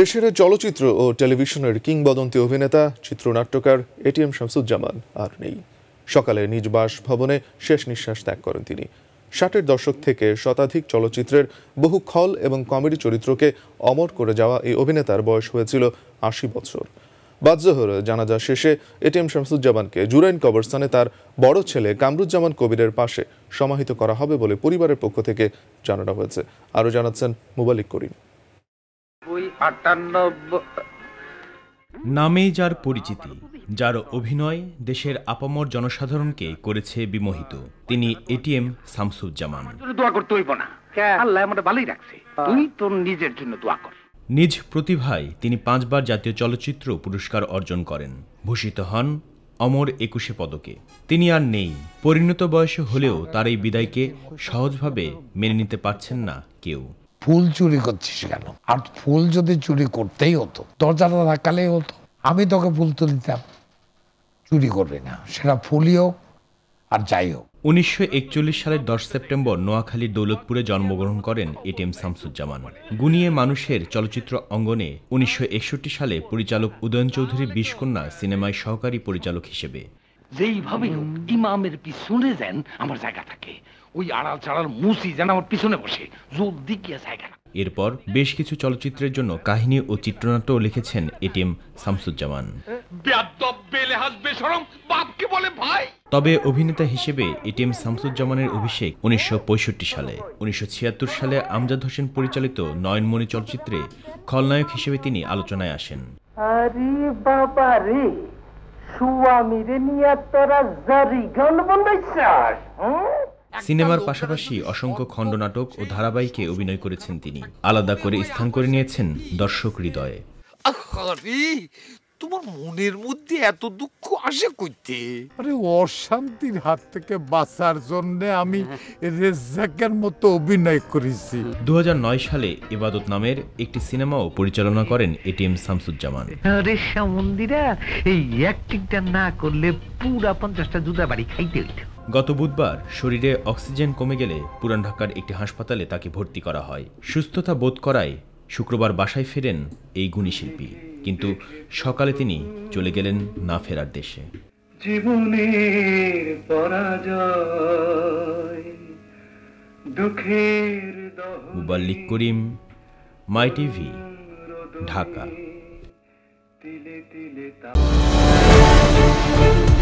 দেশের চলচ্চিত্র ও টেলিভিশনের কিংবদন্তি অভিনেতা চিত্রনাট্যকার এটিএম শামসুজ্জামান আর নেই সকালে নিজ বাসভবনে শেষ নিঃশ্বাস ত্যাগ করেন তিনি ষাটের দশক থেকে শতাধিক চলচ্চিত্রের বহু খল এবং কমেডি চরিত্রকে অমর করে যাওয়া এই অভিনেতার বয়স হয়েছিল আশি বছর বাদজোহর জানাজা শেষে এটিএম শামসুজ্জামানকে জুরাইন কবরস্থানে তার বড় ছেলে কামরুজ্জামান কবিরের পাশে সমাহিত করা হবে বলে পরিবারের পক্ষ থেকে জানানো হয়েছে আরও জানাচ্ছেন মুবালিক করিম আটানব্বই নামে যার পরিচিতি যার অভিনয় দেশের আপামর জনসাধারণকে করেছে বিমোহিত তিনি এটিএম শামসুজ্জামান নিজ প্রতিভায় তিনি পাঁচবার জাতীয় চলচ্চিত্র পুরস্কার অর্জন করেন ভূষিত হন অমর একুশে পদকে তিনি আর নেই পরিণত বয়সে হলেও তার এই বিদায়কে সহজভাবে মেনে নিতে পারছেন না কেউ ফুল চুরি করছিস কেন আর ফুল যদি চুরি করতেই হতো দরজাটা রাখালেই হতো আমি তোকে ফুল তুলিতাম চুরি করবে না সেটা ফুলই হোক আর যাই হোক উনিশশো সালের দশ সেপ্টেম্বর নোয়াখালীর দৌলতপুরে জন্মগ্রহণ করেন এটিএম শামসুজ্জামান গুনিয়ে মানুষের চলচ্চিত্র অঙ্গনে উনিশশো সালে পরিচালক উদয়ন চৌধুরী বিষকন্যা সিনেমায় সহকারী পরিচালক হিসেবে যেইভাবে হোক ইমামের পিছনে যেন আমার জায়গা থাকে ওই আড়াল চাড়াল মুসি যেন আমার পিছনে বসে জলদি গিয়ে এরপর বেশ কিছু চলচ্চিত্রের জন্য কাহিনী ও চিত্রনাট্য লিখেছেন এটিএম শামসুজ্জামান তবে অভিনেতা হিসেবে এটিএম শামসুজ্জামানের অভিষেক উনিশশো সালে উনিশশো সালে আমজাদ হোসেন পরিচালিত নয়নমণি চলচ্চিত্রে খলনায়ক হিসেবে তিনি আলোচনায় আসেন তোরা জারি গান সিনেমার পাশাপাশি অসংখ্য খণ্ডনাটক ও ধারাবাহিকে অভিনয় করেছেন তিনি আলাদা করে স্থান করে নিয়েছেন দর্শক হৃদয়ে তোমার মনের মধ্যে এত দুঃখ আসে করতে আরে অশান্তির হাত থেকে বাঁচার জন্য আমি হ্যাঁ। রেজাকের মতো অভিনয় করেছি দু সালে ইবাদত নামের একটি সিনেমাও পরিচালনা করেন এটিএম শামসুজ্জামান আরে এই অ্যাক্টিংটা না করলে পুরা পঞ্চাশটা বাড়ি খাইতে হইত গত বুধবার শরীরে অক্সিজেন কমে গেলে পুরান ঢাকার একটি হাসপাতালে তাকে ভর্তি করা হয় সুস্থতা বোধ করায় শুক্রবার বাসায় ফেরেন এই গুণী শিল্পী কিন্তু সকালে তিনি চলে গেলেন না ফেরার দেশে জীবনের পরাজয় মুবাল্লিক করিম মাই টিভি ঢাকা